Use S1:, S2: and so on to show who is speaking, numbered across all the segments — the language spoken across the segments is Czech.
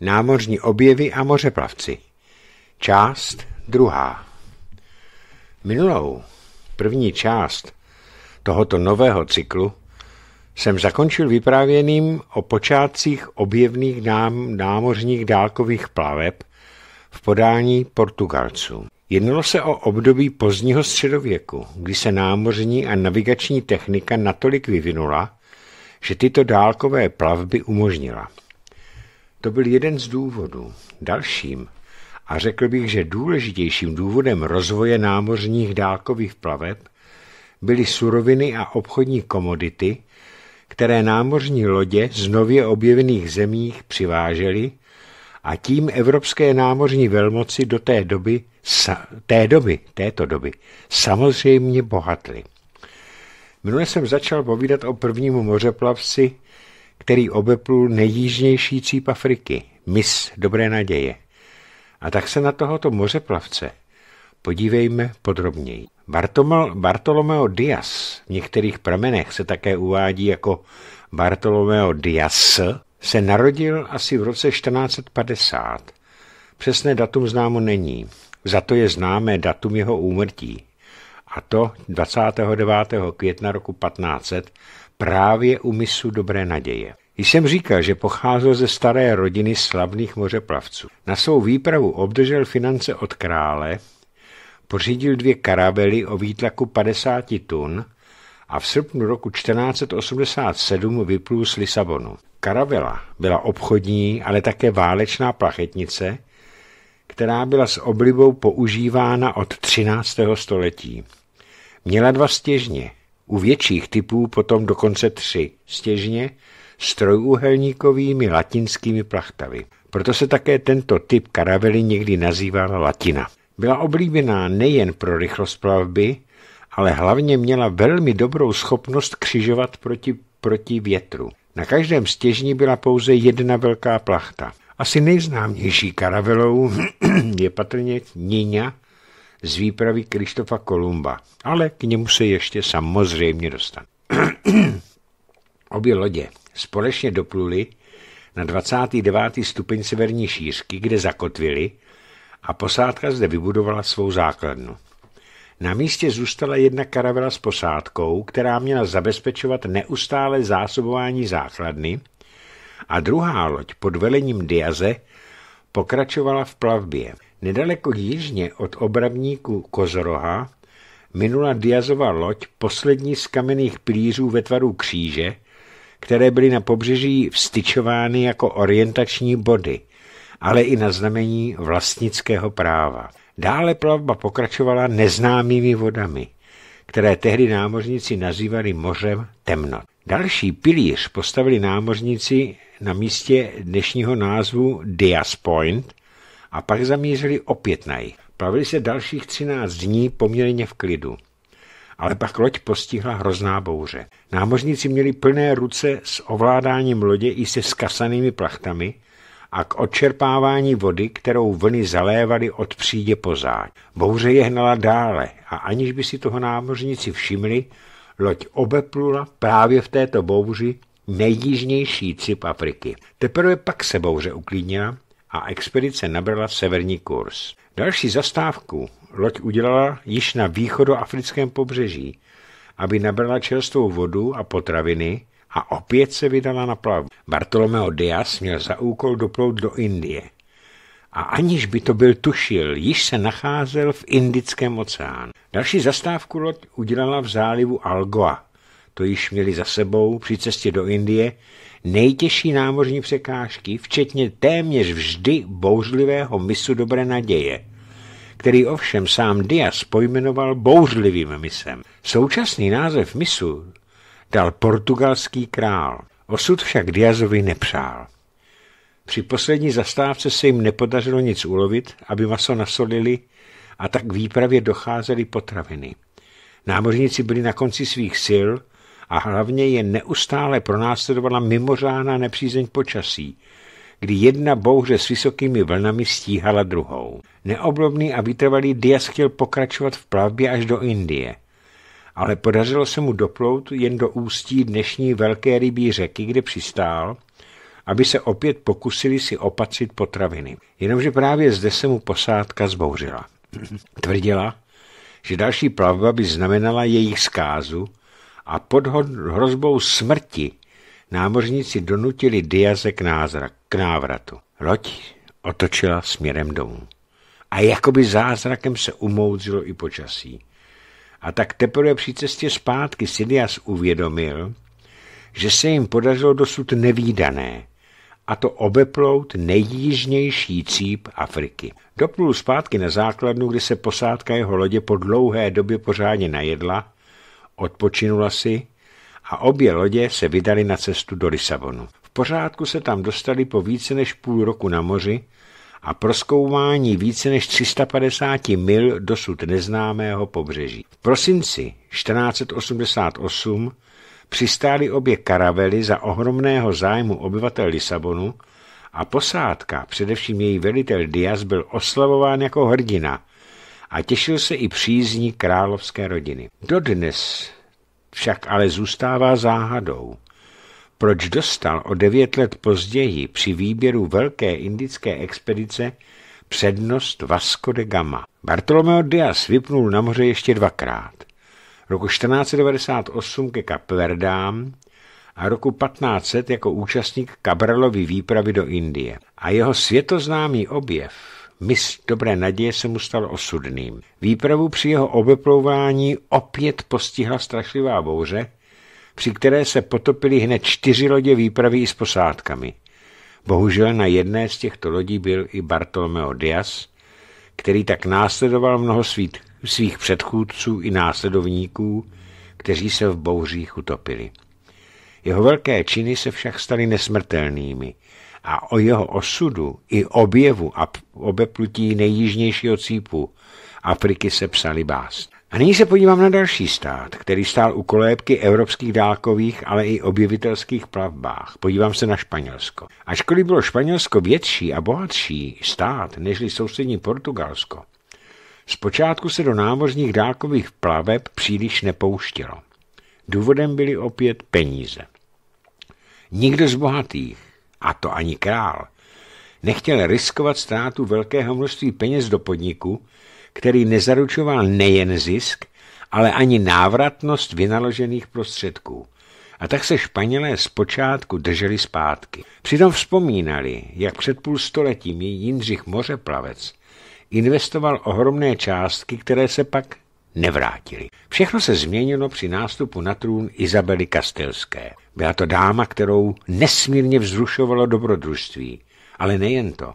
S1: Námořní objevy a mořeplavci. Část druhá. Minulou první část tohoto nového cyklu jsem zakončil vyprávěným o počátcích objevných nám, námořních dálkových plaveb v podání Portugalců. Jednalo se o období pozdního středověku, kdy se námořní a navigační technika natolik vyvinula, že tyto dálkové plavby umožnila. To byl jeden z důvodů. Dalším, a řekl bych, že důležitějším důvodem rozvoje námořních dálkových plaveb byly suroviny a obchodní komodity, které námořní lodě z nově objevených zemích přivážely a tím evropské námořní velmoci do té doby, sa, té doby, této doby, samozřejmě bohatly. Minule jsem začal povídat o prvním mořeplavci který obeplul nejjižnější cíp Afriky, mis Dobré naděje. A tak se na tohoto mořeplavce podívejme podrobněji. Bartomel, Bartolomeo Dias, v některých pramenech se také uvádí jako Bartolomeo Dias, se narodil asi v roce 1450. Přesné datum známo není, za to je známé datum jeho úmrtí, a to 29. května roku 1500 právě u misu Dobré naděje. jsem říkal, že pocházel ze staré rodiny slavných mořeplavců. Na svou výpravu obdržel finance od krále, pořídil dvě karabely o výtlaku 50 tun a v srpnu roku 1487 vyplul z Lisabonu. Karavela byla obchodní, ale také válečná plachetnice, která byla s oblibou používána od 13. století. Měla dva stěžně, u větších typů potom dokonce tři stěžně s trojúhelníkovými latinskými plachtavy. Proto se také tento typ karavely někdy nazývala latina. Byla oblíbená nejen pro rychlost plavby, ale hlavně měla velmi dobrou schopnost křižovat proti, proti větru. Na každém stěžni byla pouze jedna velká plachta. Asi nejznámější karavelou je patrně Nina, z výpravy Krištofa Kolumba, ale k němu se ještě samozřejmě dostane. Obě lodě společně dopluli na 29. stupeň severní šířky, kde zakotvili a posádka zde vybudovala svou základnu. Na místě zůstala jedna karavela s posádkou, která měla zabezpečovat neustále zásobování základny a druhá loď pod velením Diaze pokračovala v plavbě. Nedaleko jižně od obravníku Kozoroha minula Diazova loď poslední z kamenných pilířů ve tvaru kříže, které byly na pobřeží vstyčovány jako orientační body, ale i na znamení vlastnického práva. Dále plavba pokračovala neznámými vodami, které tehdy námořníci nazývali mořem temnot. Další pilíř postavili námořníci na místě dnešního názvu Dias Point a pak zamířili opět na jich. Plavili se dalších třináct dní poměrně v klidu. Ale pak loď postihla hrozná bouře. Námořníci měli plné ruce s ovládáním lodě i se skasanými plachtami a k odčerpávání vody, kterou vlny zalévaly od přídě pozáď. Bouře je hnala dále a aniž by si toho námořníci všimli, loď obeplula právě v této bouři nejjižnější cip Afriky. Teprve pak se bouře uklidnila a expedice nabrala severní kurz. Další zastávku loď udělala již na východoafrickém pobřeží, aby nabrala čerstvou vodu a potraviny a opět se vydala na plavbu. Bartolomeo Dias měl za úkol doplout do Indie. A aniž by to byl tušil, již se nacházel v Indickém oceánu. Další zastávku loď udělala v zálivu Algoa. To již měli za sebou při cestě do Indie, nejtěžší námořní překážky, včetně téměř vždy bouřlivého misu dobré naděje, který ovšem sám Dias pojmenoval bouřlivým misem. Současný název misu dal portugalský král. Osud však Diazovi nepřál. Při poslední zastávce se jim nepodařilo nic ulovit, aby maso nasolili a tak k výpravě docházely potraviny. Námořníci byli na konci svých sil a hlavně je neustále pronásledovala mimořádná nepřízeň počasí, kdy jedna bouře s vysokými vlnami stíhala druhou. Neoblobný a vytrvalý Dias chtěl pokračovat v plavbě až do Indie, ale podařilo se mu doplout jen do ústí dnešní velké rybí řeky, kde přistál, aby se opět pokusili si opatřit potraviny. Jenomže právě zde se mu posádka zbouřila. Tvrdila, že další plavba by znamenala jejich zkázu a pod hrozbou smrti námořníci donutili Diaze k, názrak, k návratu. Loď otočila směrem domů. A jakoby zázrakem se umoudřilo i počasí. A tak teprve při cestě zpátky si Diaz uvědomil, že se jim podařilo dosud nevýdané, a to obeplout nejjižnější cíp Afriky. Doplul zpátky na základnu, kdy se posádka jeho lodě po dlouhé době pořádně najedla odpočinula si a obě lodě se vydaly na cestu do Lisabonu. V pořádku se tam dostali po více než půl roku na moři a proskoumání více než 350 mil dosud neznámého pobřeží. V prosinci 1488 přistály obě karavely za ohromného zájmu obyvatel Lisabonu a posádka, především její velitel Diaz, byl oslavován jako hrdina – a těšil se i přízní královské rodiny. Dodnes však ale zůstává záhadou, proč dostal o devět let později při výběru velké indické expedice přednost Vasco de Gama. Bartolomeo Dias vypnul na moře ještě dvakrát. Roku 1498 ke Kapverdám a roku 1500 jako účastník Cabralovy výpravy do Indie. A jeho světoznámý objev Mis Dobré naděje se mu stal osudným. Výpravu při jeho obeplouvání opět postihla strašlivá bouře, při které se potopily hned čtyři lodě výpravy i s posádkami. Bohužel na jedné z těchto lodí byl i Bartolomeo Dias, který tak následoval mnoho svých, svých předchůdců i následovníků, kteří se v bouřích utopili. Jeho velké činy se však staly nesmrtelnými – a o jeho osudu i objevu a obeplutí nejjižnějšího cípu Afriky se psali básně. A nyní se podívám na další stát, který stál u kolébky evropských dálkových, ale i objevitelských plavbách. Podívám se na Španělsko. Ačkoliv bylo Španělsko větší a bohatší stát nežli sousední Portugalsko, zpočátku se do námořních dálkových plaveb příliš nepouštělo. Důvodem byly opět peníze. Nikdo z bohatých a to ani král, nechtěl riskovat ztrátu velkého množství peněz do podniku, který nezaručoval nejen zisk, ale ani návratnost vynaložených prostředků. A tak se Španělé zpočátku drželi zpátky. Přitom vzpomínali, jak před půl stoletím je Jindřich Mořeplavec investoval ohromné částky, které se pak nevrátili. Všechno se změnilo při nástupu na trůn Izabely kastelské. Byla to dáma, kterou nesmírně vzrušovalo dobrodružství. Ale nejen to.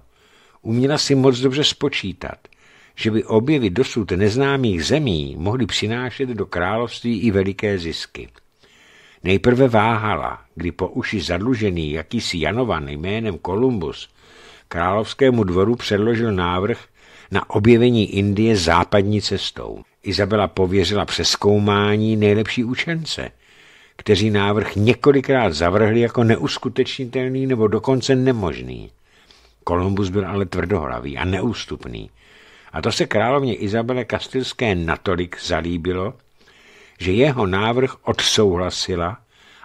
S1: Uměla si moc dobře spočítat, že by objevy dosud neznámých zemí mohly přinášet do království i veliké zisky. Nejprve váhala, kdy po uši zadlužený jakýsi Janovan jménem Kolumbus královskému dvoru předložil návrh na objevení Indie západní cestou. Izabela pověřila přeskoumání nejlepší učence, kteří návrh několikrát zavrhli jako neuskutečnitelný nebo dokonce nemožný. Kolumbus byl ale tvrdohlavý a neústupný. A to se královně Izabele Kastilské natolik zalíbilo, že jeho návrh odsouhlasila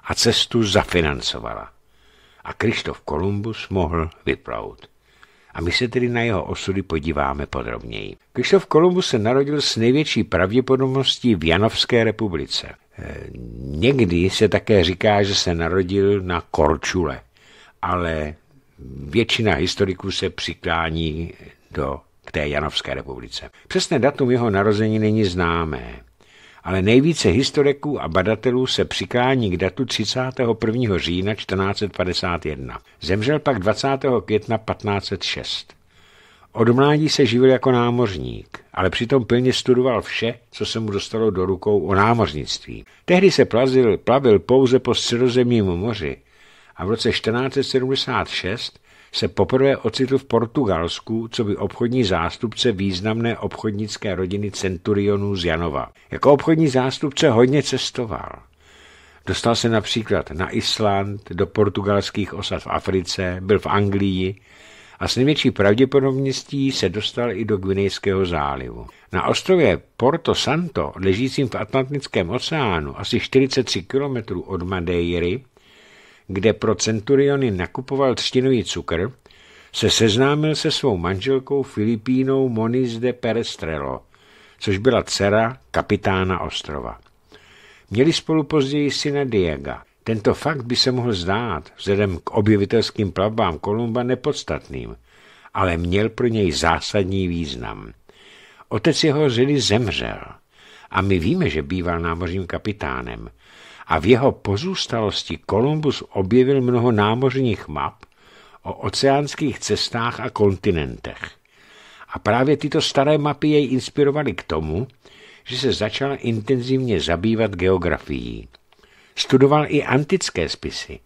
S1: a cestu zafinancovala. A Krištof Kolumbus mohl vyplout a my se tedy na jeho osudy podíváme podrobněji. Krištof Kolumbus se narodil s největší pravděpodobností v Janovské republice. E, někdy se také říká, že se narodil na Korčule, ale většina historiků se přiklání do k té Janovské republice. Přesné datum jeho narození není známé ale nejvíce historiků a badatelů se přiklání k datu 31. října 1451. Zemřel pak 20. května 1506. Od mládí se živil jako námořník, ale přitom plně studoval vše, co se mu dostalo do rukou o námořnictví. Tehdy se plazil, plavil pouze po středozemním moři a v roce 1476 se poprvé ocitl v Portugalsku, co by obchodní zástupce významné obchodnické rodiny Centurionů z Janova. Jako obchodní zástupce hodně cestoval. Dostal se například na Island, do portugalských osad v Africe, byl v Anglii a s největší pravděpodobností se dostal i do Gvinejského zálivu. Na ostrově Porto Santo, ležícím v Atlantickém oceánu asi 43 km od Madeiry, kde pro centuriony nakupoval třtinový cukr, se seznámil se svou manželkou Filipínou Moniz de Perestrello, což byla dcera kapitána ostrova. Měli spolu později syna Diega. Tento fakt by se mohl zdát, vzhledem k objevitelským plavbám Kolumba, nepodstatným, ale měl pro něj zásadní význam. Otec jeho Zily zemřel a my víme, že býval námořním kapitánem – a v jeho pozůstalosti Kolumbus objevil mnoho námořních map o oceánských cestách a kontinentech. A právě tyto staré mapy jej inspirovaly k tomu, že se začal intenzivně zabývat geografií. Studoval i antické spisy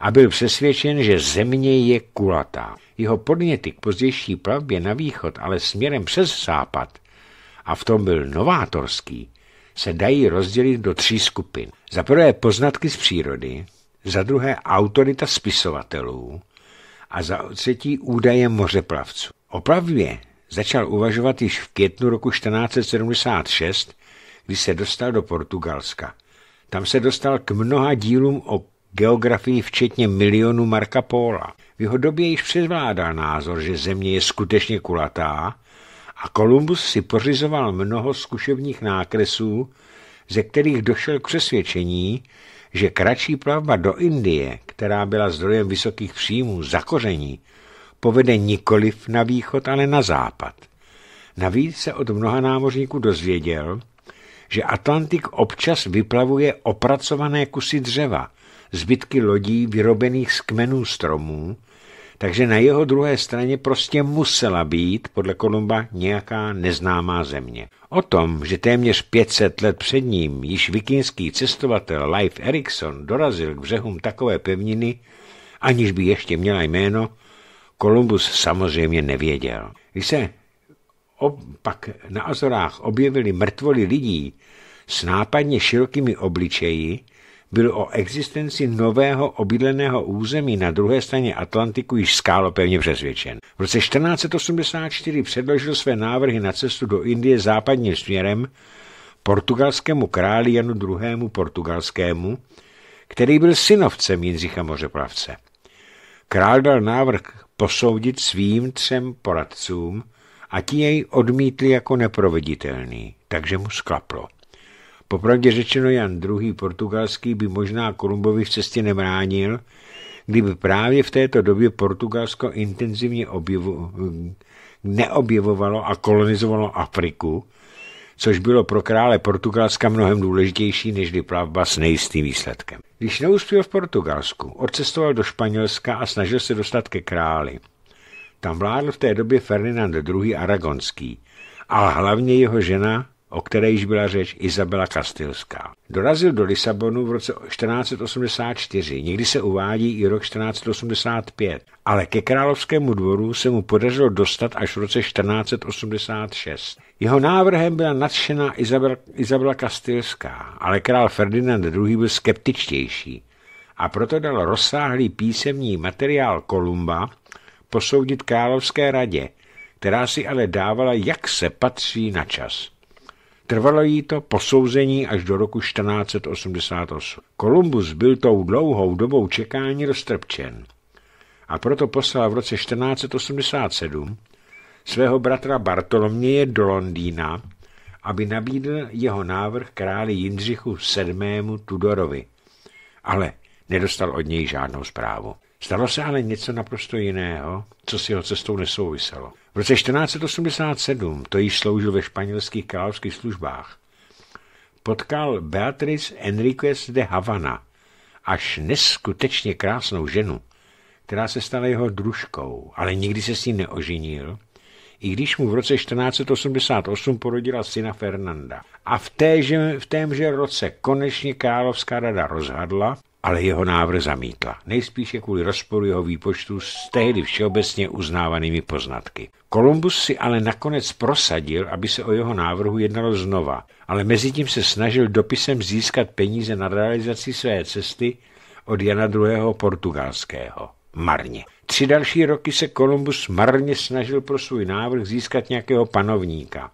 S1: a byl přesvědčen, že země je kulatá. Jeho podněty k pozdější plavbě na východ, ale směrem přes západ, a v tom byl novátorský, se dají rozdělit do tří skupin. Za prvé poznatky z přírody, za druhé autorita spisovatelů a za třetí údaje mořeplavců. Opravdu začal uvažovat již v květnu roku 1476, kdy se dostal do Portugalska. Tam se dostal k mnoha dílům o geografii včetně milionu Marka Póla. V jeho době již přezvládal názor, že země je skutečně kulatá a Kolumbus si pořizoval mnoho zkušebních nákresů, ze kterých došel k přesvědčení, že kratší plavba do Indie, která byla zdrojem vysokých příjmů, zakoření, povede nikoliv na východ, ale na západ. Navíc se od mnoha námořníků dozvěděl, že Atlantik občas vyplavuje opracované kusy dřeva, zbytky lodí vyrobených z kmenů stromů, takže na jeho druhé straně prostě musela být podle Kolumba nějaká neznámá země. O tom, že téměř 500 let před ním již vikingský cestovatel Leif Erikson dorazil k břehům takové pevniny, aniž by ještě měla jméno, Kolumbus samozřejmě nevěděl. Když se pak na Azorách objevili mrtvoli lidí s nápadně širokými obličeji, byl o existenci nového obydleného území na druhé straně Atlantiku již skálo pevně přesvědčen. V roce 1484 předložil své návrhy na cestu do Indie západním směrem portugalskému králi Janu II. Portugalskému, který byl synovcem Jindřicha Mořeplavce. Král dal návrh posoudit svým třem poradcům a ti jej odmítli jako neproveditelný, takže mu sklaplo. Popravdě řečeno Jan II. portugalský by možná Kolumbovi v cestě nemránil, kdyby právě v této době Portugalsko intenzivně objevo, neobjevovalo a kolonizovalo Afriku, což bylo pro krále Portugalska mnohem důležitější než plavba s nejistým výsledkem. Když neuspěl v Portugalsku, odcestoval do Španělska a snažil se dostat ke králi. Tam vládl v té době Ferdinand II. Aragonský, ale hlavně jeho žena o které již byla řeč, Izabela Kastilská. Dorazil do Lisabonu v roce 1484, někdy se uvádí i rok 1485, ale ke královskému dvoru se mu podařilo dostat až v roce 1486. Jeho návrhem byla nadšená Izabela, Kastilská, ale král Ferdinand II. byl skeptičtější a proto dal rozsáhlý písemní materiál Kolumba posoudit královské radě, která si ale dávala, jak se patří na čas. Trvalo jí to posouzení až do roku 1488. Kolumbus byl tou dlouhou dobou čekání roztrpčen a proto poslal v roce 1487 svého bratra Bartoloměje do Londýna, aby nabídl jeho návrh králi Jindřichu VII. Tudorovi, ale nedostal od něj žádnou zprávu. Stalo se ale něco naprosto jiného, co s jeho cestou nesouviselo. V roce 1487, to již sloužil ve španělských královských službách, potkal Beatriz Enriquez de Havana, až neskutečně krásnou ženu, která se stala jeho družkou, ale nikdy se s ní neoženil i když mu v roce 1488 porodila syna Fernanda. A v, téže, v témže roce konečně královská rada rozhodla, ale jeho návrh zamítla. Nejspíše kvůli rozporu jeho výpočtu s tehdy všeobecně uznávanými poznatky. Kolumbus si ale nakonec prosadil, aby se o jeho návrhu jednalo znova, ale mezi tím se snažil dopisem získat peníze na realizaci své cesty od Jana II. Portugalského. Marně. Tři další roky se Kolumbus marně snažil pro svůj návrh získat nějakého panovníka,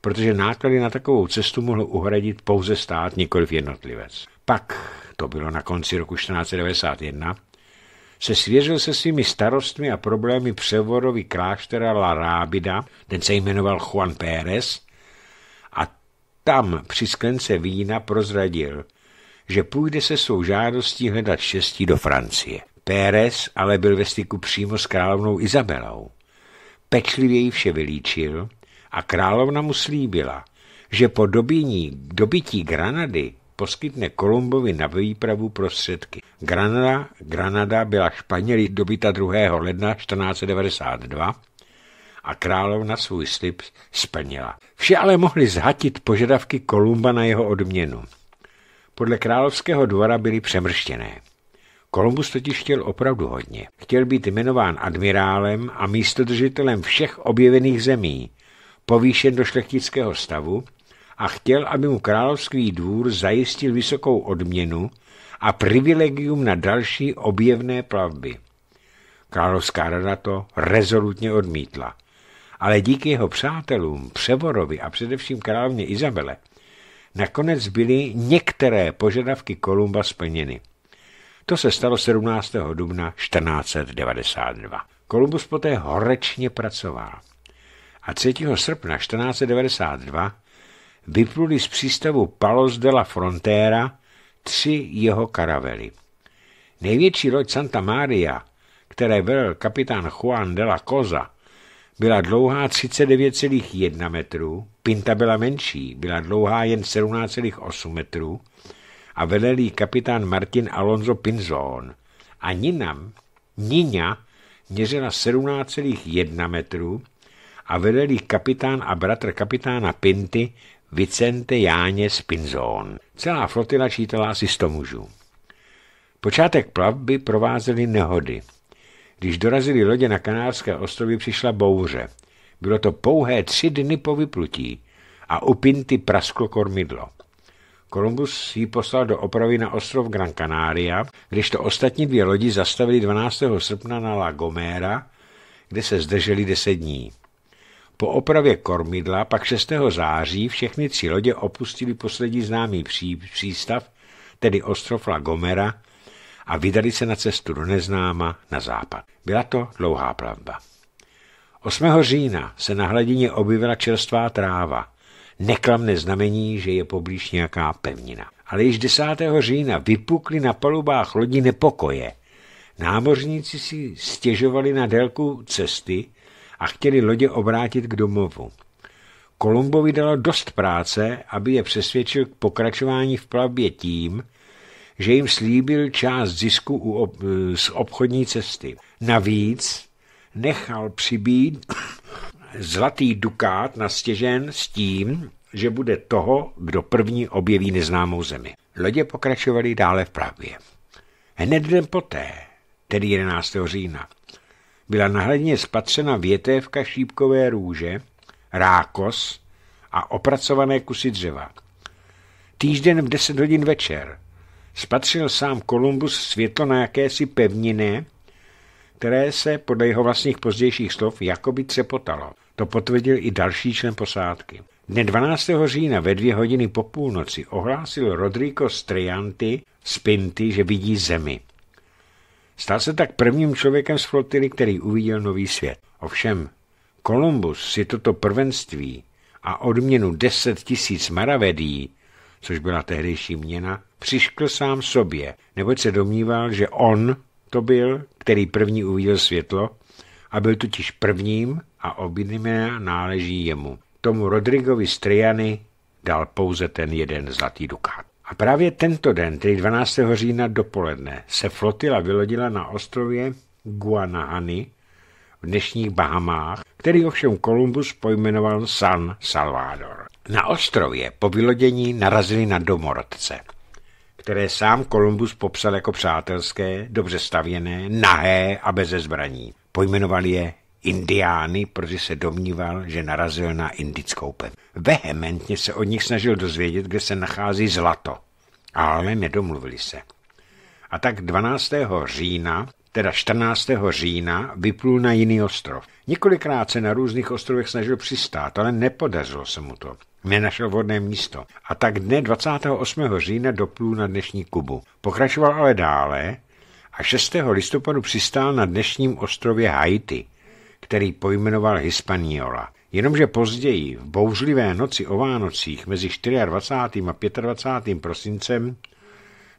S1: protože náklady na takovou cestu mohl uhradit pouze stát, nikoliv jednotlivec. Pak, to bylo na konci roku 1491, se svěřil se svými starostmi a problémy převorovi kláštera La Rábida, ten se jmenoval Juan Pérez, a tam při sklence vína prozradil, že půjde se svou žádostí hledat štěstí do Francie. Pérez ale byl ve styku přímo s královnou Izabelou. Pečlivě ji vše vylíčil a královna mu slíbila, že po dobíní, dobití Granady poskytne Kolumbovi na výpravu prostředky. Granada, Granada byla Španělí dobita 2. ledna 1492 a královna svůj slib splnila. Vše ale mohli zhatit požadavky Kolumba na jeho odměnu. Podle královského dvora byly přemrštěné. Kolumbus totiž chtěl opravdu hodně. Chtěl být jmenován admirálem a místodržitelem všech objevených zemí, povýšen do šlechtického stavu a chtěl, aby mu královský dvůr zajistil vysokou odměnu a privilegium na další objevné plavby. Královská rada to rezolutně odmítla. Ale díky jeho přátelům, Převorovi a především královně Izabele, nakonec byly některé požadavky Kolumba splněny. To se stalo 17. dubna 1492. Kolumbus poté horečně pracoval. A 3. srpna 1492 vypluli z přístavu Palos de la Frontera tři jeho karavely. Největší loď Santa Maria, které velel kapitán Juan de la Cosa, byla dlouhá 39,1 metrů, pinta byla menší, byla dlouhá jen 17,8 metrů a velel jí kapitán Martin Alonso Pinzón. A Nina, Nina měřila 17,1 metrů a velel jí kapitán a bratr kapitána Pinty Vicente Jáně Spinzón. Celá flotila čítala asi 100 mužů. Počátek plavby provázely nehody. Když dorazili lodě na Kanárské ostrovy, přišla bouře. Bylo to pouhé tři dny po vyplutí a u Pinty prasklo kormidlo. Kolumbus ji poslal do opravy na ostrov Gran Canaria, když to ostatní dvě lodi zastavili 12. srpna na La Gomera, kde se zdrželi 10 dní. Po opravě kormidla pak 6. září všechny tři lodě opustili poslední známý pří, přístav, tedy ostrov La Gomera, a vydali se na cestu do neznáma na západ. Byla to dlouhá plavba. 8. října se na hladině objevila čerstvá tráva – neklamné znamení, že je poblíž nějaká pevnina. Ale již 10. října vypukly na palubách lodi nepokoje. Námořníci si stěžovali na délku cesty a chtěli lodě obrátit k domovu. Kolumbovi dalo dost práce, aby je přesvědčil k pokračování v plavbě tím, že jim slíbil část zisku z obchodní cesty. Navíc nechal přibít zlatý dukát nastěžen s tím, že bude toho, kdo první objeví neznámou zemi. Lodě pokračovaly dále v právě. Hned den poté, tedy 11. října, byla nahledně spatřena větévka šípkové růže, rákos a opracované kusy dřeva. Týžden v 10 hodin večer spatřil sám Kolumbus světlo na jakési pevnině, které se podle jeho vlastních pozdějších slov jakoby třepotalo. To potvrdil i další člen posádky. Dne 12. října ve dvě hodiny po půlnoci ohlásil Rodrigo Strianti z Pinty, že vidí zemi. Stal se tak prvním člověkem z flotily, který uviděl nový svět. Ovšem, Kolumbus si toto prvenství a odměnu 10 tisíc maravedí, což byla tehdejší měna, přiškl sám sobě, neboť se domníval, že on to byl, který první uviděl světlo a byl totiž prvním a obydlíme náleží jemu. Tomu Rodrigovi Striany dal pouze ten jeden zlatý dukát. A právě tento den, tedy 12. října dopoledne, se flotila vylodila na ostrově Guanahani v dnešních Bahamách, který ovšem Kolumbus pojmenoval San Salvador. Na ostrově po vylodění narazili na domorodce, které sám Kolumbus popsal jako přátelské, dobře stavěné, nahé a beze zbraní. Pojmenoval je Indiány, protože se domníval, že narazil na indickou pevnu. Vehementně se od nich snažil dozvědět, kde se nachází zlato, ale nedomluvili se. A tak 12. října, teda 14. října, vyplul na jiný ostrov. Několikrát se na různých ostrovech snažil přistát, ale nepodařilo se mu to. Nenašel vodné místo. A tak dne 28. října doplul na dnešní Kubu. Pokračoval ale dále, a 6. listopadu přistál na dnešním ostrově Haiti, který pojmenoval Hispaniola. Jenomže později, v bouřlivé noci o Vánocích mezi 24. a 25. prosincem,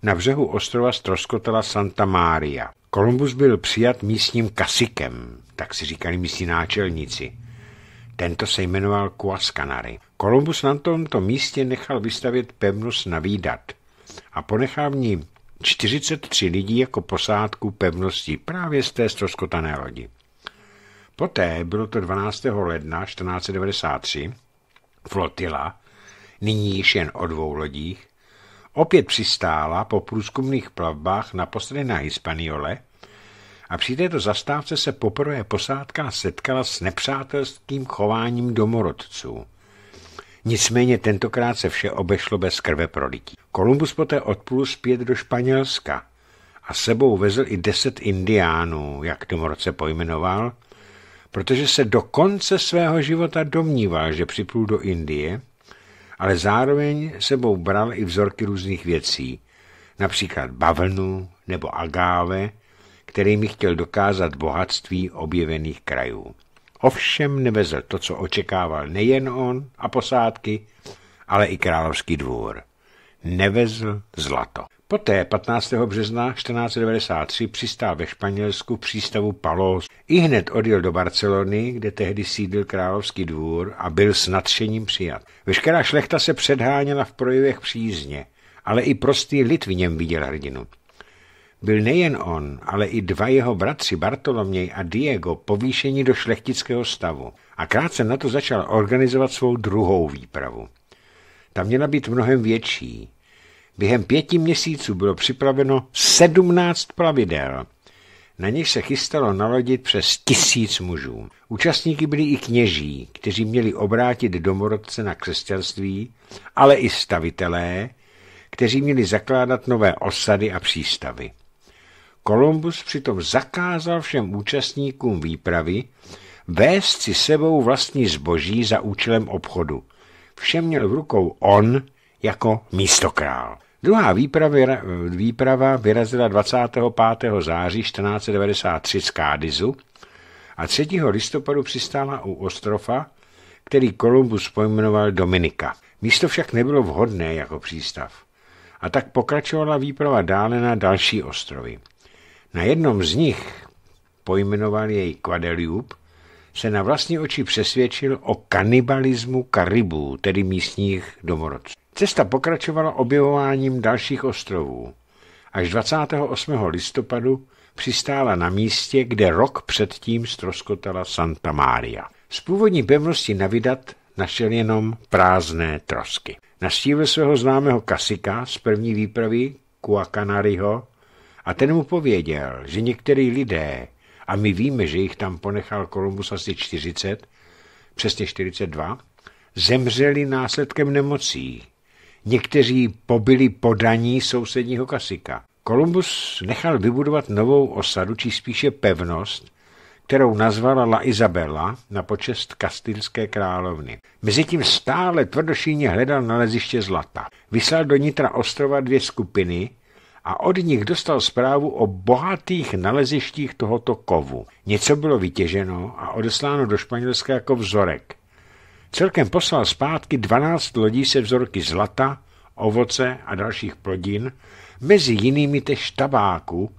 S1: na břehu ostrova stroskotala Santa Maria. Kolumbus byl přijat místním kasikem, tak si říkali místní náčelníci. Tento se jmenoval Kuaskanary. Kolumbus na tomto místě nechal vystavit pevnost na výdat a ponechal v ní 43 lidí jako posádku pevnosti právě z té stroskotané lodi. Poté, bylo to 12. ledna 1493, flotila, nyní již jen o dvou lodích, opět přistála po průzkumných plavbách naposledy na Hispaniole a při této zastávce se poprvé posádka setkala s nepřátelským chováním domorodců – Nicméně tentokrát se vše obešlo bez krve prolití. Kolumbus poté odplul zpět do Španělska a sebou vezl i deset indiánů, jak roce pojmenoval, protože se do konce svého života domníval, že připlul do Indie, ale zároveň sebou bral i vzorky různých věcí, například bavlnu nebo agáve, kterými chtěl dokázat bohatství objevených krajů. Ovšem nevezl to, co očekával nejen on a posádky, ale i královský dvůr. Nevezl zlato. Poté 15. března 1493 přistál ve Španělsku přístavu Palos. I hned odjel do Barcelony, kde tehdy sídlil královský dvůr a byl s nadšením přijat. Veškerá šlechta se předháněla v projevech přízně, ale i prostý lid v něm viděl hrdinu. Byl nejen on, ale i dva jeho bratři Bartoloměj a Diego povýšení do šlechtického stavu a krátce na to začal organizovat svou druhou výpravu. Ta měla být mnohem větší. Během pěti měsíců bylo připraveno sedmnáct plavidel. Na nich se chystalo nalodit přes tisíc mužů. Účastníky byli i kněží, kteří měli obrátit domorodce na křesťanství, ale i stavitelé, kteří měli zakládat nové osady a přístavy. Kolumbus přitom zakázal všem účastníkům výpravy vést si sebou vlastní zboží za účelem obchodu. Všem měl v rukou on jako místokrál. Druhá výprava vyrazila 25. září 1493 z Kádizu a 3. listopadu přistála u ostrova, který Kolumbus pojmenoval Dominika. Místo však nebylo vhodné jako přístav a tak pokračovala výprava dále na další ostrovy. Na jednom z nich, pojmenoval jej Kvadeliub, se na vlastní oči přesvědčil o kanibalismu Karibů, tedy místních domorodců. Cesta pokračovala objevováním dalších ostrovů. Až 28. listopadu přistála na místě, kde rok předtím stroskotala Santa Maria. Z původní pevnosti Navidat našel jenom prázdné trosky. Nastívil svého známého kasika z první výpravy Kuakanariho a ten mu pověděl, že některý lidé, a my víme, že jich tam ponechal Kolumbus asi 40, přesně 42, zemřeli následkem nemocí. Někteří pobyli podaní sousedního kasika. Kolumbus nechal vybudovat novou osadu, či spíše pevnost, kterou nazvala La Isabela na počest kastilské královny. Mezitím stále tvrdošíně hledal naleziště zlata. Vyslal do Nitra ostrova dvě skupiny, a od nich dostal zprávu o bohatých nalezištích tohoto kovu. Něco bylo vytěženo a odesláno do Španělska jako vzorek. Celkem poslal zpátky 12 lodí se vzorky zlata, ovoce a dalších plodin, mezi jinými tež tabáku,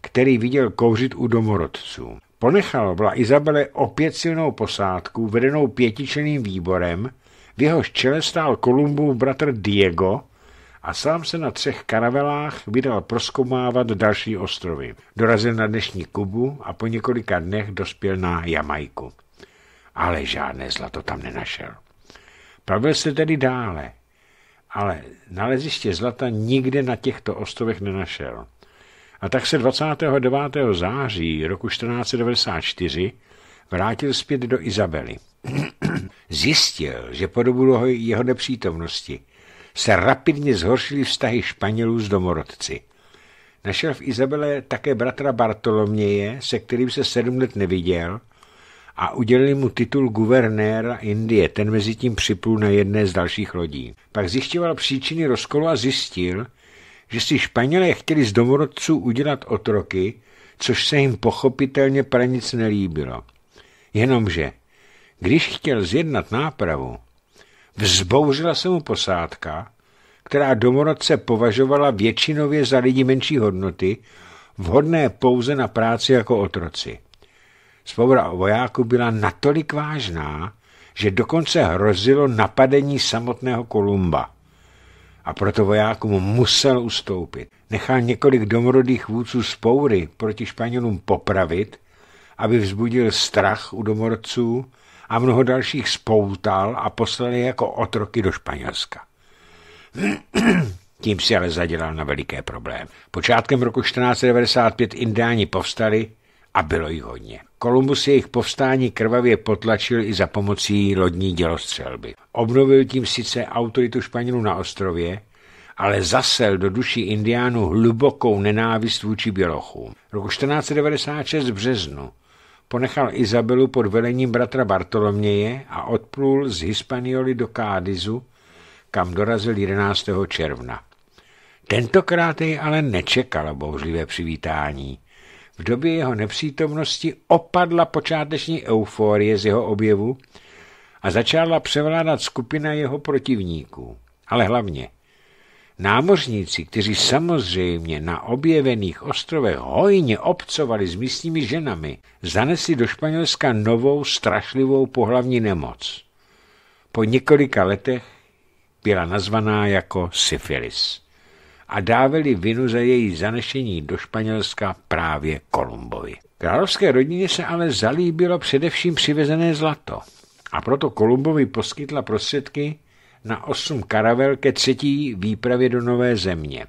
S1: který viděl kouřit u domorodců. Ponechal byla Izabele opět silnou posádku, vedenou pětičleným výborem, v jeho čele stál Kolumbův bratr Diego, a sám se na třech karavelách vydal proskoumávat další ostrovy. Dorazil na dnešní Kubu a po několika dnech dospěl na Jamajku. Ale žádné zlato tam nenašel. Pravil se tedy dále, ale naleziště zlata nikde na těchto ostrovech nenašel. A tak se 29. září roku 1494 vrátil zpět do Izabely. Zjistil, že po dobu jeho nepřítomnosti se rapidně zhoršily vztahy Španělů s domorodci. Našel v Izabele také bratra Bartoloměje, se kterým se sedm let neviděl, a udělili mu titul guvernéra Indie. Ten mezi tím připlul na jedné z dalších lodí. Pak zjišťoval příčiny rozkolu a zjistil, že si Španělé chtěli z domorodců udělat otroky, což se jim pochopitelně pranic nelíbilo. Jenomže, když chtěl zjednat nápravu, Vzbouřila se mu posádka, která domorodce považovala většinově za lidi menší hodnoty, vhodné pouze na práci jako otroci. Svoboda vojáků byla natolik vážná, že dokonce hrozilo napadení samotného Kolumba. A proto vojákům musel ustoupit. Nechal několik domorodých vůdců z proti Španělům popravit, aby vzbudil strach u domorodců a mnoho dalších spoutal a poslali jako otroky do Španělska. Tím si ale zadělal na veliké problém. Počátkem roku 1495 Indiáni povstali a bylo jich hodně. Kolumbus jejich povstání krvavě potlačil i za pomocí lodní dělostřelby. Obnovil tím sice autoritu Španělů na ostrově, ale zasel do duší Indiánů hlubokou nenávist vůči Bělochům. Roku 1496 v březnu ponechal Izabelu pod velením bratra Bartoloměje a odplul z Hispanioli do Kádizu, kam dorazil 11. června. Tentokrát jej ale nečekalo bouřlivé přivítání. V době jeho nepřítomnosti opadla počáteční euforie z jeho objevu a začala převládat skupina jeho protivníků. Ale hlavně – Námořníci, kteří samozřejmě na objevených ostrovech hojně obcovali s místními ženami, zanesli do Španělska novou strašlivou pohlavní nemoc. Po několika letech byla nazvaná jako syfilis a dávali vinu za její zanešení do Španělska právě Kolumbovi. Královské rodině se ale zalíbilo především přivezené zlato a proto Kolumbovi poskytla prostředky, na osm karavel ke třetí výpravě do Nové země.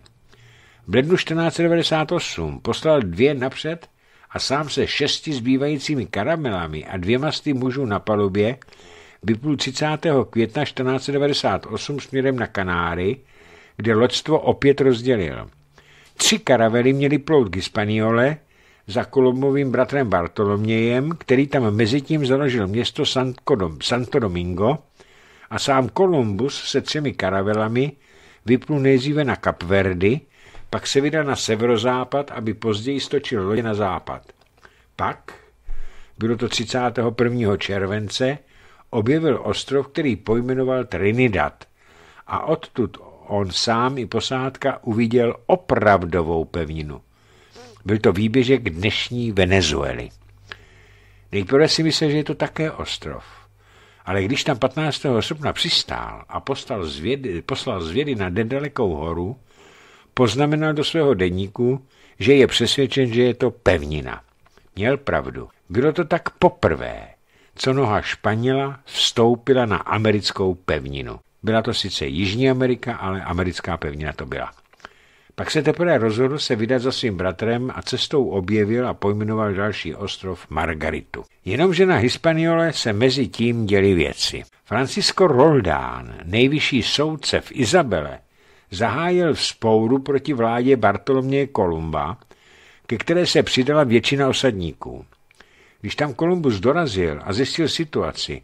S1: V lednu 1498 poslal dvě napřed a sám se šesti zbývajícími karamelami a dvěma z mužů na palubě vyplul 30. května 1498 směrem na Kanáry, kde loďstvo opět rozdělil. Tři karavely měly plout k Hispaniole za Kolombovým bratrem Bartolomějem, který tam mezitím založil město Santo Domingo a sám Kolumbus se třemi karavelami vyplul nejdříve na Kapverdy, pak se vydal na severozápad, aby později stočil lodě na západ. Pak, bylo to 31. července, objevil ostrov, který pojmenoval Trinidad a odtud on sám i posádka uviděl opravdovou pevninu. Byl to výběžek dnešní Venezuely. Nejprve si myslel, že je to také ostrov. Ale když tam 15. srpna přistál a postal zvědy, poslal zvědy na nedalekou horu, poznamenal do svého deníku, že je přesvědčen, že je to pevnina. Měl pravdu. Bylo to tak poprvé, co noha Španěla vstoupila na americkou pevninu. Byla to sice Jižní Amerika, ale americká pevnina to byla. Pak se teprve rozhodl se vydat za svým bratrem a cestou objevil a pojmenoval další ostrov Margaritu. Jenomže na Hispaniole se mezi tím děli věci. Francisco Roldán, nejvyšší soudce v Izabele, zahájil vzpouru proti vládě Bartolomě Kolumba, ke které se přidala většina osadníků. Když tam Kolumbus dorazil a zjistil situaci,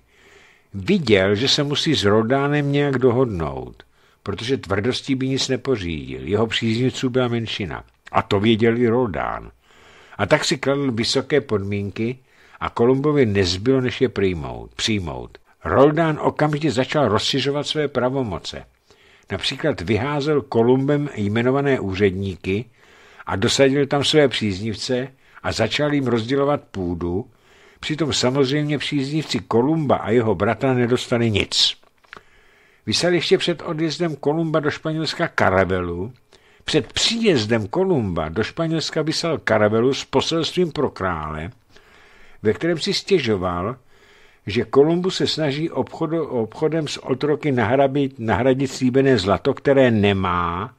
S1: viděl, že se musí s Roldánem nějak dohodnout – protože tvrdostí by nic nepořídil. Jeho příznivců byla menšina. A to věděl i Roldán. A tak si kladl vysoké podmínky a Kolumbovi nezbylo, než je přijmout. přijmout. Roldán okamžitě začal rozšiřovat své pravomoce. Například vyházel Kolumbem jmenované úředníky a dosadil tam své příznivce a začal jim rozdělovat půdu, přitom samozřejmě příznivci Kolumba a jeho bratra nedostali nic vyslal ještě před odjezdem Kolumba do Španělska karavelu, před příjezdem Kolumba do Španělska vyslal karavelu s poselstvím pro krále, ve kterém si stěžoval, že Kolumbu se snaží obchodu, obchodem s otroky nahrabit, nahradit slíbené zlato, které nemá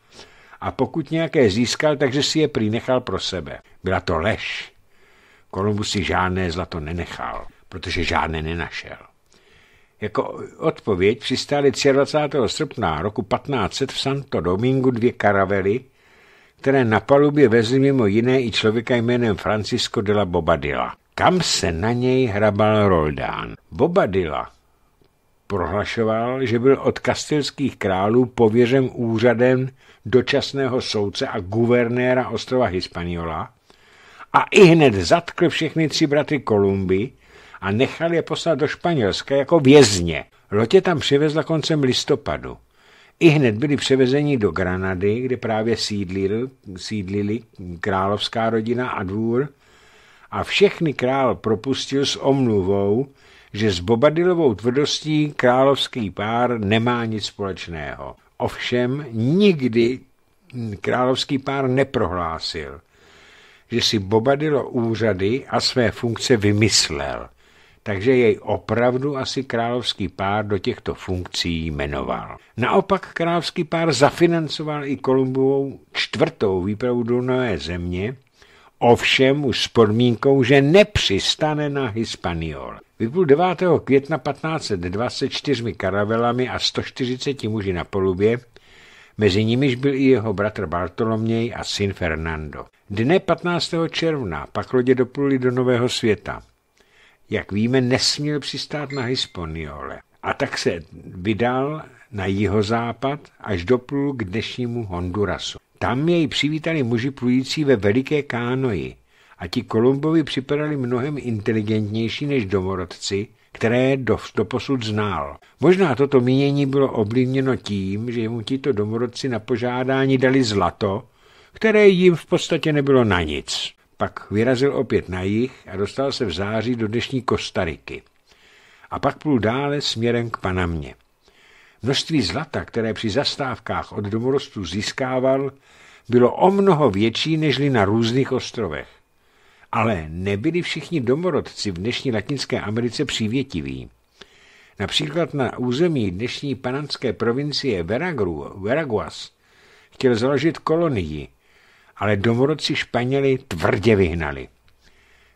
S1: a pokud nějaké získal, takže si je prý nechal pro sebe. Byla to lež. Kolumbu si žádné zlato nenechal, protože žádné nenašel. Jako odpověď přistály 23. srpna roku 1500 v Santo Domingu dvě karavely, které na palubě vezly mimo jiné i člověka jménem Francisco de la Bobadilla. Kam se na něj hrabal Roldán? Bobadilla prohlašoval, že byl od kastilských králů pověřen úřadem dočasného soudce a guvernéra ostrova Hispaniola a i hned zatkl všechny tři bratry Kolumby, a nechal je poslat do Španělska jako vězně. Lotě tam přivezla koncem listopadu. I hned byli převezeni do Granady, kde právě sídlil, sídlili královská rodina a dvůr a všechny král propustil s omluvou, že s Bobadilovou tvrdostí královský pár nemá nic společného. Ovšem nikdy královský pár neprohlásil, že si Bobadilo úřady a své funkce vymyslel takže jej opravdu asi královský pár do těchto funkcí jmenoval. Naopak královský pár zafinancoval i Kolumbovou čtvrtou výpravu do Nové země, ovšem už s podmínkou, že nepřistane na Hispaniol. Vyplul 9. května 1524 karavelami a 140 muži na polubě, mezi nimiž byl i jeho bratr Bartoloměj a syn Fernando. Dne 15. června pak lodě dopluli do Nového světa jak víme, nesměl přistát na Hispaniole. A tak se vydal na jihozápad až doplul k dnešnímu Hondurasu. Tam jej přivítali muži plující ve veliké kánoji a ti Kolumbovi připadali mnohem inteligentnější než domorodci, které do, doposud znal. Možná toto mínění bylo oblivněno tím, že mu tito domorodci na požádání dali zlato, které jim v podstatě nebylo na nic. Pak vyrazil opět na jih a dostal se v září do dnešní Kostariky. A pak plul dále směrem k Panamě. Množství zlata, které při zastávkách od domorostů získával, bylo o mnoho větší nežli na různých ostrovech. Ale nebyli všichni domorodci v dnešní Latinské Americe přívětiví. Například na území dnešní panamské provincie Veragru, Veraguas chtěl založit kolonii, ale domorodci Španěli tvrdě vyhnali.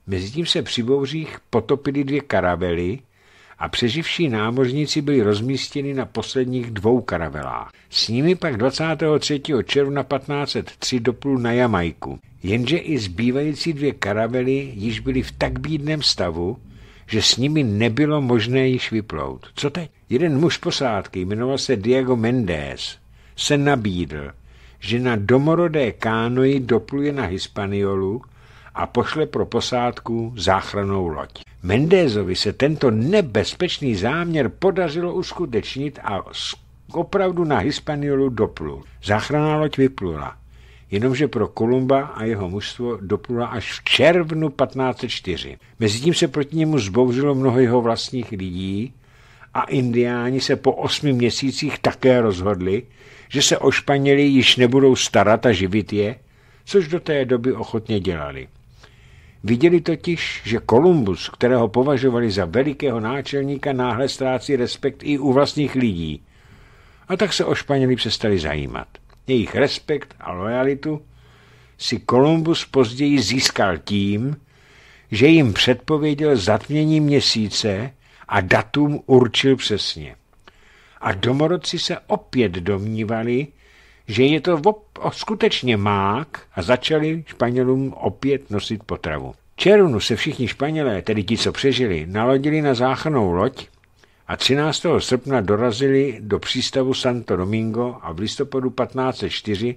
S1: Mezitím se při bouřích potopily dvě karavely a přeživší námořníci byli rozmístěni na posledních dvou karavelách. S nimi pak 23. června 1503 doplul na Jamajku. Jenže i zbývající dvě karavely již byly v tak bídném stavu, že s nimi nebylo možné již vyplout. Co teď? Jeden muž posádky, jmenoval se Diego Mendez, se nabídl, že na domorodé kánoji dopluje na Hispaniolu a pošle pro posádku záchranou loď. Mendézovi se tento nebezpečný záměr podařilo uskutečnit a opravdu na Hispaniolu doplul. Záchranná loď vyplula. Jenomže pro Kolumba a jeho mužstvo doplula až v červnu 1504. Mezitím se proti němu zbouřilo mnoho jeho vlastních lidí a indiáni se po osmi měsících také rozhodli, že se o Španěli již nebudou starat a živit je, což do té doby ochotně dělali. Viděli totiž, že Kolumbus, kterého považovali za velikého náčelníka, náhle ztrácí respekt i u vlastních lidí. A tak se o Španěli přestali zajímat. Jejich respekt a lojalitu si Kolumbus později získal tím, že jim předpověděl zatmění měsíce a datum určil přesně a domorodci se opět domnívali, že je to skutečně mák a začali Španělům opět nosit potravu. Červnu se všichni Španělé, tedy ti, co přežili, nalodili na záchranou loď a 13. srpna dorazili do přístavu Santo Domingo a v listopadu 1504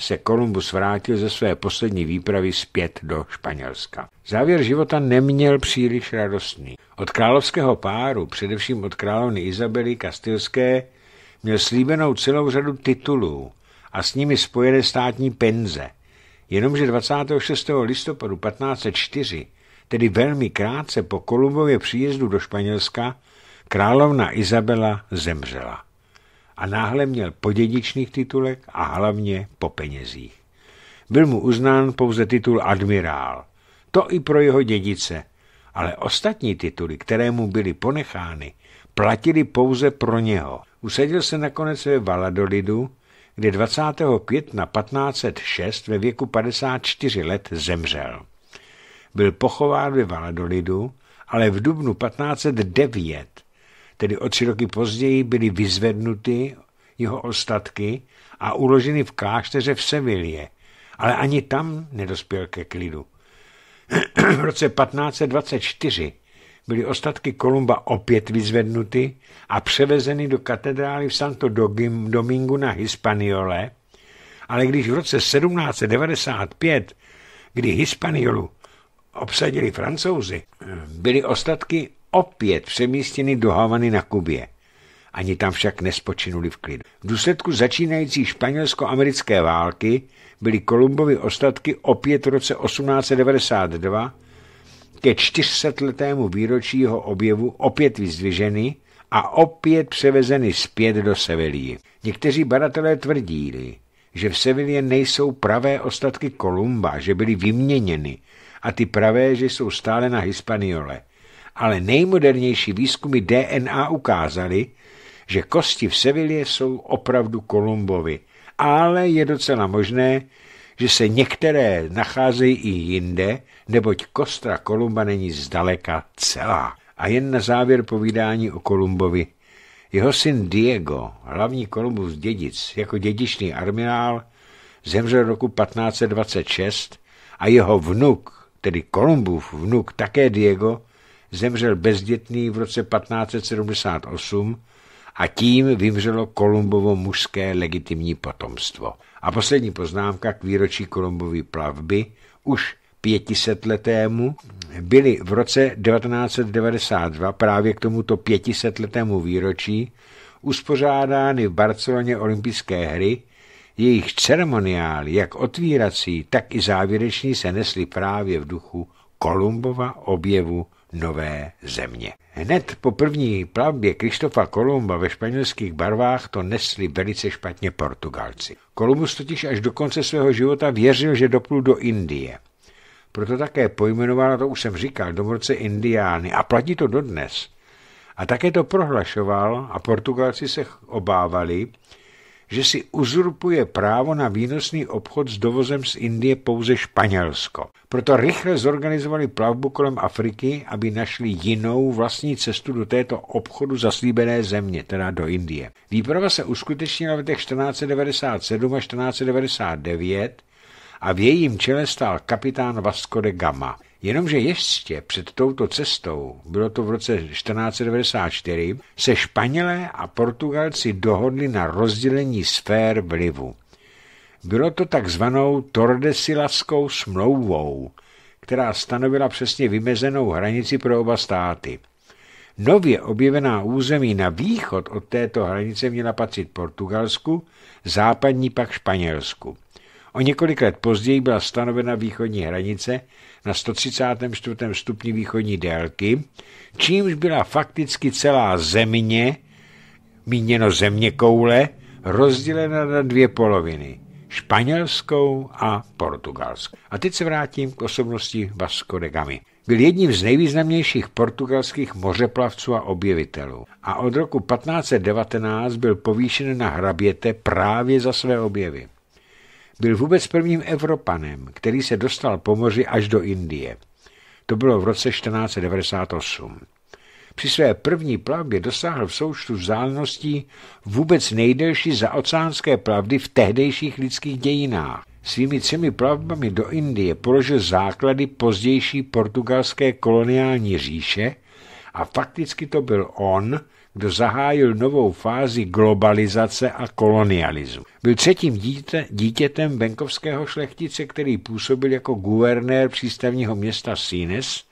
S1: se Kolumbus vrátil ze své poslední výpravy zpět do Španělska. Závěr života neměl příliš radostný. Od královského páru, především od královny Izabely Kastilské, měl slíbenou celou řadu titulů a s nimi spojené státní penze. Jenomže 26. listopadu 1504, tedy velmi krátce po Kolumbově příjezdu do Španělska, královna Izabela zemřela a náhle měl po dědičných titulech a hlavně po penězích. Byl mu uznán pouze titul admirál. To i pro jeho dědice, ale ostatní tituly, které mu byly ponechány, platili pouze pro něho. Usadil se nakonec ve Valadolidu, kde 20. května 1506 ve věku 54 let zemřel. Byl pochován ve Valadolidu, ale v dubnu 1509 tedy o tři roky později, byly vyzvednuty jeho ostatky a uloženy v klášteře v Sevilie, ale ani tam nedospěl ke klidu. v roce 1524 byly ostatky Kolumba opět vyzvednuty a převezeny do katedrály v Santo Domingu na Hispaniole, ale když v roce 1795, kdy Hispaniolu obsadili francouzi, byly ostatky opět přemístěny do Havany na Kubě. Ani tam však nespočinuli v klidu. V důsledku začínající španělsko-americké války byly Kolumbovy ostatky opět v roce 1892 ke 400letému výročí jeho objevu opět vyzdviženy a opět převezeny zpět do Sevilly. Někteří badatelé tvrdí, že v Sevilie nejsou pravé ostatky Kolumba, že byly vyměněny a ty pravé, že jsou stále na Hispaniole ale nejmodernější výzkumy DNA ukázaly, že kosti v Sevilie jsou opravdu Kolumbovi, ale je docela možné, že se některé nacházejí i jinde, neboť kostra Kolumba není zdaleka celá. A jen na závěr povídání o Kolumbovi. Jeho syn Diego, hlavní Kolumbus dědic, jako dědičný armiál, zemřel roku 1526 a jeho vnuk, tedy Kolumbův vnuk, také Diego, zemřel bezdětný v roce 1578 a tím vymřelo Kolumbovo mužské legitimní potomstvo. A poslední poznámka k výročí Kolumbovy plavby už pětisetletému byly v roce 1992 právě k tomuto pětisetletému výročí uspořádány v Barceloně olympijské hry, jejich ceremoniály, jak otvírací, tak i závěrečný, se nesly právě v duchu Kolumbova objevu nové země. Hned po první plavbě Kristofa Kolumba ve španělských barvách to nesli velice špatně Portugalci. Kolumbus totiž až do konce svého života věřil, že doplul do Indie. Proto také pojmenoval, to už jsem říkal, domorce Indiány a platí to dodnes. A také to prohlašoval a Portugalci se obávali, že si uzurpuje právo na výnosný obchod s dovozem z Indie pouze Španělsko. Proto rychle zorganizovali plavbu kolem Afriky, aby našli jinou vlastní cestu do této obchodu zaslíbené země, teda do Indie. Výprava se uskutečnila v letech 1497 a 1499 a v jejím čele stál kapitán Vasco de Gama. Jenomže ještě před touto cestou, bylo to v roce 1494, se Španělé a Portugalci dohodli na rozdělení sfér vlivu. Bylo to takzvanou Tordesilaskou smlouvou, která stanovila přesně vymezenou hranici pro oba státy. Nově objevená území na východ od této hranice měla patřit Portugalsku, západní pak Španělsku. O několik let později byla stanovena východní hranice na 134. stupni východní délky, čímž byla fakticky celá země, míněno země koule, rozdělena na dvě poloviny, španělskou a portugalskou. A teď se vrátím k osobnosti Vasco de Gami. Byl jedním z nejvýznamnějších portugalských mořeplavců a objevitelů a od roku 1519 byl povýšen na hraběte právě za své objevy. Byl vůbec prvním Evropanem, který se dostal po moři až do Indie. To bylo v roce 1498. Při své první plavbě dosáhl v součtu vzdáleností vůbec nejdelší zaoceánské plavby v tehdejších lidských dějinách. Svými třemi plavbami do Indie položil základy pozdější portugalské koloniální říše a fakticky to byl on, kdo zahájil novou fázi globalizace a kolonialismu. Byl třetím dítě, dítětem venkovského šlechtice, který působil jako guvernér přístavního města Sines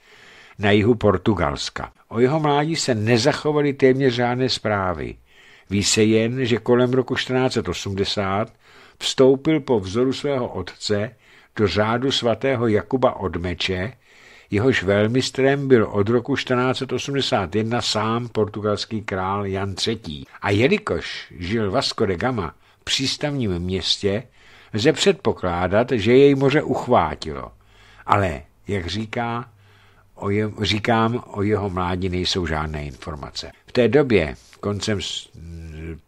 S1: na jihu Portugalska. O jeho mládí se nezachovaly téměř žádné zprávy. Ví se jen, že kolem roku 1480 vstoupil po vzoru svého otce do řádu svatého Jakuba od meče, jehož velmistrem byl od roku 1481 sám portugalský král Jan III. A jelikož žil Vasco de Gama v přístavním městě, lze předpokládat, že jej moře uchvátilo. Ale, jak říká, o je, říkám, o jeho mládí nejsou žádné informace. V té době, koncem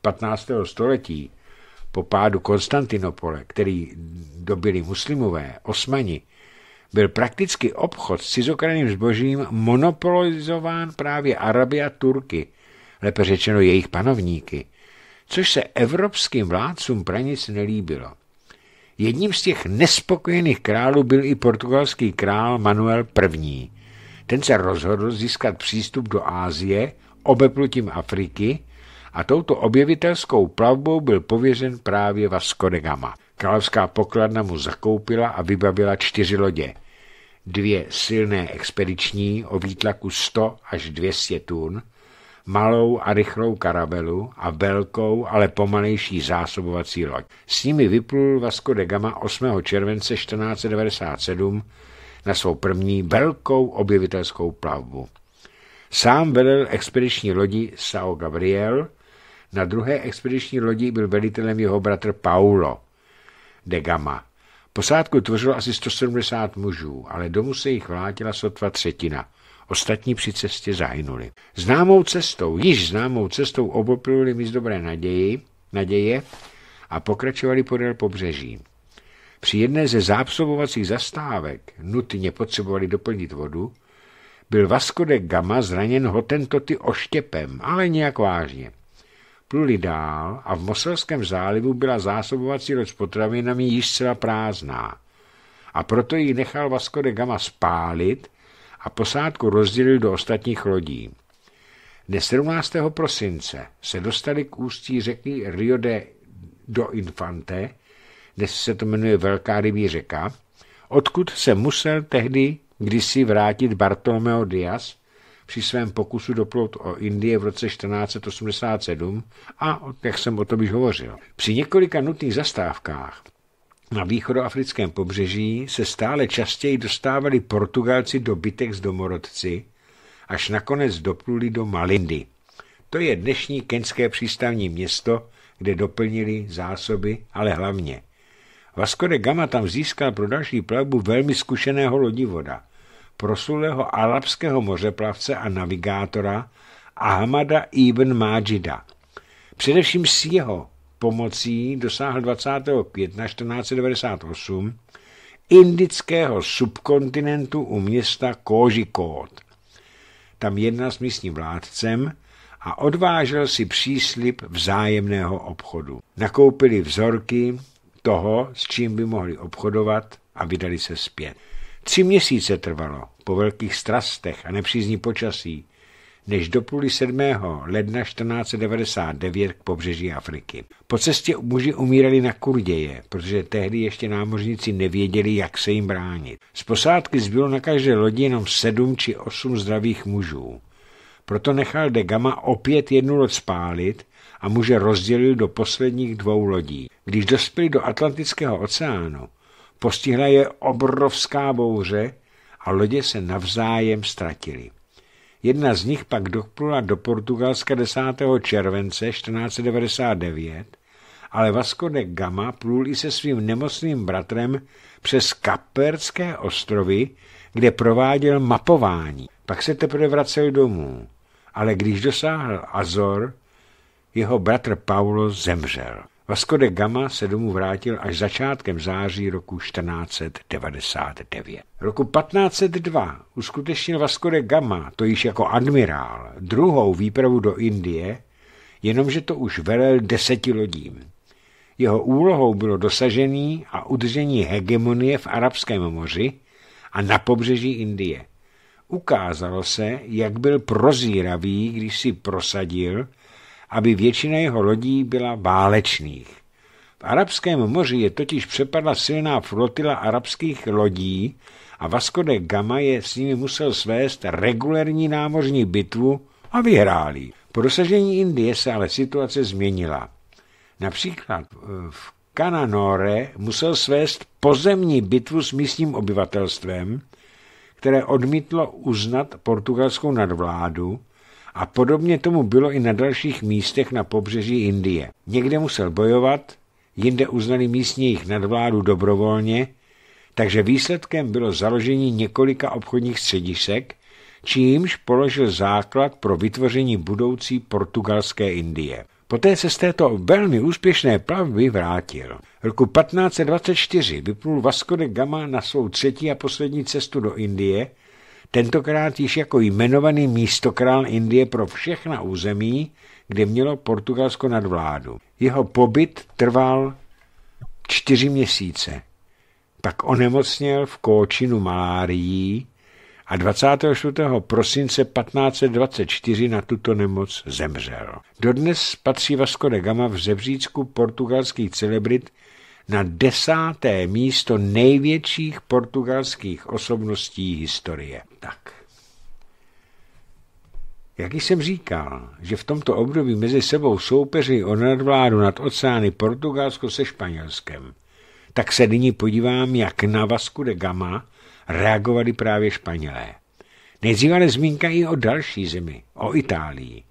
S1: 15. století, po pádu Konstantinopole, který dobili muslimové, osmani, byl prakticky obchod s cizokraným zbožím monopolizován právě Araby a Turky, lépe řečeno jejich panovníky, což se evropským vládcům pranic nelíbilo. Jedním z těch nespokojených králů byl i portugalský král Manuel I. Ten se rozhodl získat přístup do Ázie obeplutím Afriky a touto objevitelskou plavbou byl pověřen právě Vasco de Gama. Královská pokladna mu zakoupila a vybavila čtyři lodě. Dvě silné expediční o výtlaku 100 až 200 tun, malou a rychlou karabelu a velkou, ale pomalejší zásobovací loď. S nimi vyplul Vasco de Gama 8. července 1497 na svou první velkou objevitelskou plavbu. Sám velel expediční lodi Sao Gabriel, na druhé expediční lodi byl velitelem jeho bratr Paulo – de Gama. Posádku tvořilo asi 170 mužů, ale domů se jich vlátila sotva třetina. Ostatní při cestě zahynuli. Známou cestou, již známou cestou obopluli z dobré naději, naděje a pokračovali podél pobřeží. Při jedné ze zápsobovacích zastávek nutně potřebovali doplnit vodu, byl Vasco de Gama zraněn hotentoty oštěpem, ale nějak vážně. Pluli dál a v Moselském zálivu byla zásobovací loď s potravinami již zcela prázdná. A proto ji nechal Vasco de Gama spálit a posádku rozdělil do ostatních lodí. Dne 17. prosince se dostali k ústí řeky Rio de do Infante, kde se to jmenuje Velká rybí řeka, odkud se musel tehdy kdysi vrátit Bartolomeo Diaz, při svém pokusu doplout o Indie v roce 1487 a, jak jsem o tom již hovořil, při několika nutných zastávkách na východoafrickém pobřeží se stále častěji dostávali Portugalci do bytek s domorodci, až nakonec dopluli do Malindy. To je dnešní kenské přístavní město, kde doplnili zásoby, ale hlavně. Vasco de Gama tam získal pro další plavbu velmi zkušeného lodivoda – prosulého arabského mořeplavce a navigátora Ahmada ibn Majida. Především s jeho pomocí dosáhl 20. května 1498 indického subkontinentu u města Kožikód. Tam jedna s místním vládcem a odvážel si příslip vzájemného obchodu. Nakoupili vzorky toho, s čím by mohli obchodovat a vydali se zpět. Tři měsíce trvalo, po velkých strastech a nepřízní počasí, než dopluli 7. ledna 1499 k pobřeží Afriky. Po cestě muži umírali na kurděje, protože tehdy ještě námořníci nevěděli, jak se jim bránit. Z posádky zbylo na každé lodi jenom sedm či osm zdravých mužů. Proto nechal de Gama opět jednu loď spálit a muže rozdělil do posledních dvou lodí. Když dospěli do Atlantického oceánu, postihla je obrovská bouře, a lodě se navzájem ztratily. Jedna z nich pak doplula do Portugalska 10. července 1499, ale Vasco de Gama plul i se svým nemocným bratrem přes Kaperské ostrovy, kde prováděl mapování. Pak se teprve vracel domů, ale když dosáhl Azor, jeho bratr Paulo zemřel. Vasco de Gama se domů vrátil až začátkem září roku 1499. Roku 1502 uskutečnil Vasco de Gama, to již jako admirál, druhou výpravu do Indie, jenomže to už velel deseti lodím. Jeho úlohou bylo dosažení a udržení hegemonie v Arabském moři a na pobřeží Indie. Ukázalo se, jak byl prozíravý, když si prosadil – aby většina jeho lodí byla válečných. V Arabském moři je totiž přepadla silná flotila arabských lodí a Vasco de Gama je s nimi musel svést regulérní námořní bitvu a vyhráli. Po dosažení Indie se ale situace změnila. Například eh, v Kananore musel svést pozemní bitvu s místním obyvatelstvem, které odmítlo uznat portugalskou nadvládu a podobně tomu bylo i na dalších místech na pobřeží Indie. Někde musel bojovat, jinde uznali místní jejich nadvládu dobrovolně, takže výsledkem bylo založení několika obchodních středisek, čímž položil základ pro vytvoření budoucí portugalské Indie. Poté se z této velmi úspěšné plavby vrátil. Roku 1524 vyplul Vasco de Gama na svou třetí a poslední cestu do Indie – tentokrát již jako jmenovaný místokrál Indie pro všechna území, kde mělo Portugalsko nadvládu. Jeho pobyt trval čtyři měsíce. Pak onemocněl v Kóčinu malárií a 24. prosince 1524 na tuto nemoc zemřel. Dodnes patří Vasco de Gama v zebřícku portugalských celebrit na desáté místo největších portugalských osobností historie. Tak. Jak jsem říkal, že v tomto období mezi sebou soupeři o nadvládu nad oceány Portugalsko se Španělskem, tak se nyní podívám, jak na Vasku de Gama reagovali právě Španělé. Nejdříve ale zmínka i o další zemi, o Itálii.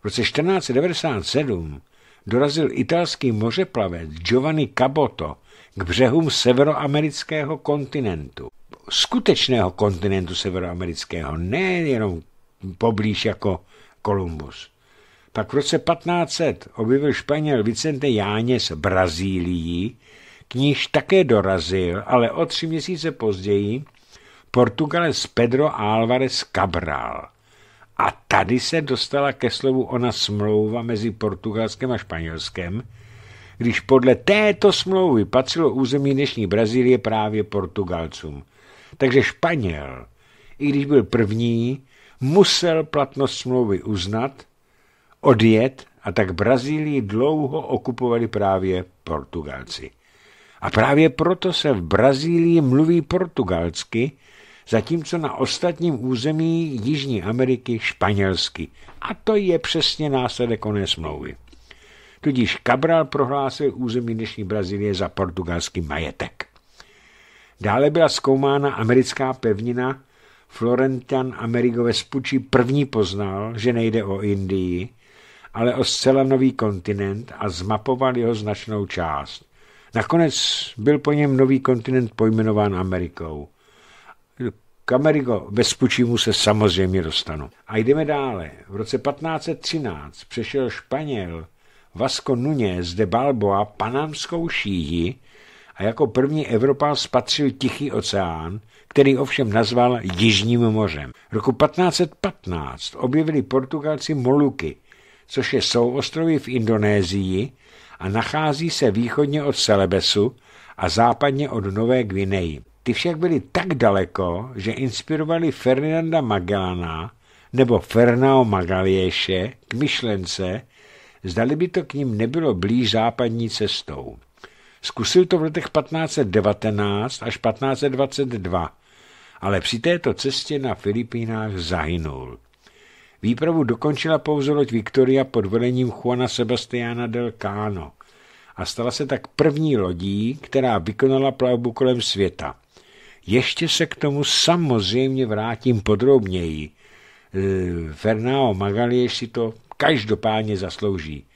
S1: V roce 1497 dorazil italský mořeplavec Giovanni Caboto k břehům severoamerického kontinentu. Skutečného kontinentu severoamerického, nejenom poblíž jako Kolumbus. Pak v roce 1500 objevil Španěl Vicente Jáněz Brazílií, k níž také dorazil, ale o tři měsíce později Portugalec Pedro Álvarez Cabral. A tady se dostala ke slovu ona smlouva mezi Portugalskem a Španělskem, když podle této smlouvy patřilo území dnešní Brazílie právě Portugalcům. Takže Španěl, i když byl první, musel platnost smlouvy uznat, odjet a tak Brazílii dlouho okupovali právě Portugalci. A právě proto se v Brazílii mluví portugalsky, zatímco na ostatním území Jižní Ameriky španělsky. A to je přesně následek oné smlouvy. Tudíž Cabral prohlásil území dnešní Brazílie za portugalský majetek. Dále byla zkoumána americká pevnina. Florentian Amerigo Vespucci první poznal, že nejde o Indii, ale o zcela nový kontinent a zmapoval jeho značnou část. Nakonec byl po něm nový kontinent pojmenován Amerikou – k Amerigo se samozřejmě dostanu. A jdeme dále. V roce 1513 přešel Španěl Vasco Núñez de Balboa panámskou šíji a jako první Evropa spatřil Tichý oceán, který ovšem nazval Jižním mořem. Roku 1515 objevili Portugalci Moluky, což je souostroví v Indonésii a nachází se východně od Celebesu a západně od Nové Gvineji. Ty však byly tak daleko, že inspirovali Ferdinanda Magellana nebo Fernao Magalieše k myšlence, zdali by to k ním nebylo blíž západní cestou. Zkusil to v letech 1519 až 1522, ale při této cestě na Filipínách zahynul. Výpravu dokončila pouze loď Victoria pod velením Juana Sebastiana del Cano a stala se tak první lodí, která vykonala plavbu kolem světa. Ještě se k tomu samozřejmě vrátím podrobněji. E, Fernao Magalie si to každopádně zaslouží.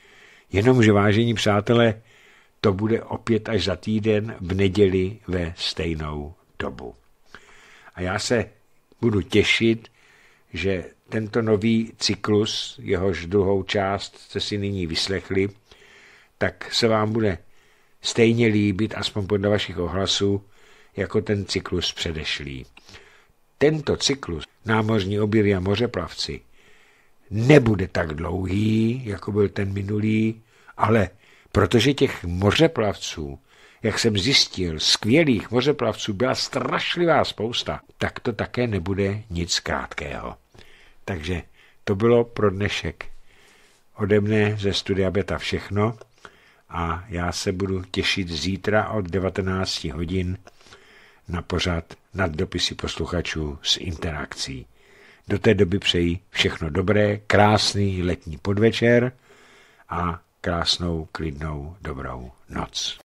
S1: Jenomže, vážení přátelé, to bude opět až za týden v neděli ve stejnou dobu. A já se budu těšit, že tento nový cyklus, jehož druhou část jste si nyní vyslechli, tak se vám bude stejně líbit, aspoň podle vašich ohlasů, jako ten cyklus předešlý. Tento cyklus námořní obily a mořeplavci nebude tak dlouhý, jako byl ten minulý, ale protože těch mořeplavců, jak jsem zjistil, skvělých mořeplavců byla strašlivá spousta, tak to také nebude nic krátkého. Takže to bylo pro dnešek ode mne ze Studia Beta všechno a já se budu těšit zítra od 19 hodin na pořad nad dopisy posluchačů s interakcí. Do té doby přeji všechno dobré, krásný letní podvečer a krásnou, klidnou, dobrou noc.